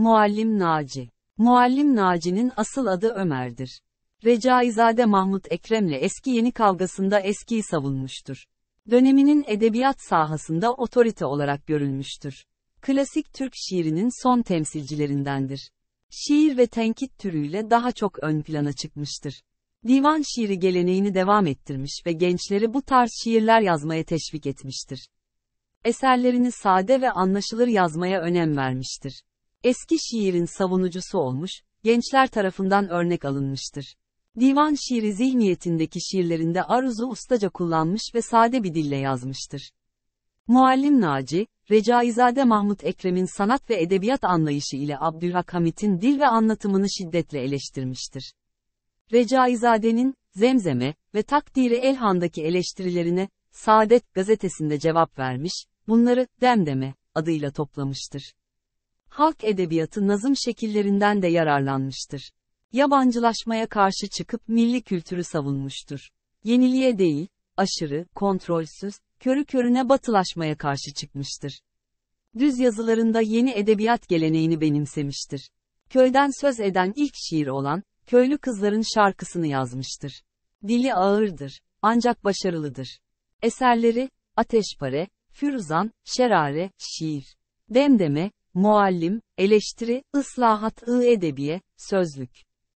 Muallim Naci Muallim Naci'nin asıl adı Ömer'dir. Recaizade Mahmut Ekrem'le eski yeni kavgasında eskiyi savunmuştur. Döneminin edebiyat sahasında otorite olarak görülmüştür. Klasik Türk şiirinin son temsilcilerindendir. Şiir ve tenkit türüyle daha çok ön plana çıkmıştır. Divan şiiri geleneğini devam ettirmiş ve gençleri bu tarz şiirler yazmaya teşvik etmiştir. Eserlerini sade ve anlaşılır yazmaya önem vermiştir eski şiirin savunucusu olmuş, gençler tarafından örnek alınmıştır. Divan şiiri zihniyetindeki şiirlerinde aruzu ustaca kullanmış ve sade bir dille yazmıştır. Muallim Naci, Recaizade Mahmut Ekrem'in sanat ve edebiyat anlayışı ile Abdülhak Hamit'in dil ve anlatımını şiddetle eleştirmiştir. Recaizade'nin, Zemzeme ve Takdiri Elhan'daki eleştirilerine, Saadet gazetesinde cevap vermiş, bunları Demdeme adıyla toplamıştır halk edebiyatı nazım şekillerinden de yararlanmıştır. Yabancılaşmaya karşı çıkıp milli kültürü savunmuştur. Yeniliğe değil, aşırı, kontrolsüz, körü körüne batılaşmaya karşı çıkmıştır. Düz yazılarında yeni edebiyat geleneğini benimsemiştir. Köyden söz eden ilk şiir olan, Köylü Kızların şarkısını yazmıştır. Dili ağırdır, ancak başarılıdır. Eserleri, Ateşpare, Firuzan, Şerare, Şiir, Demdeme, muallim, eleştiri, ıslahat-ı edebiye, sözlük.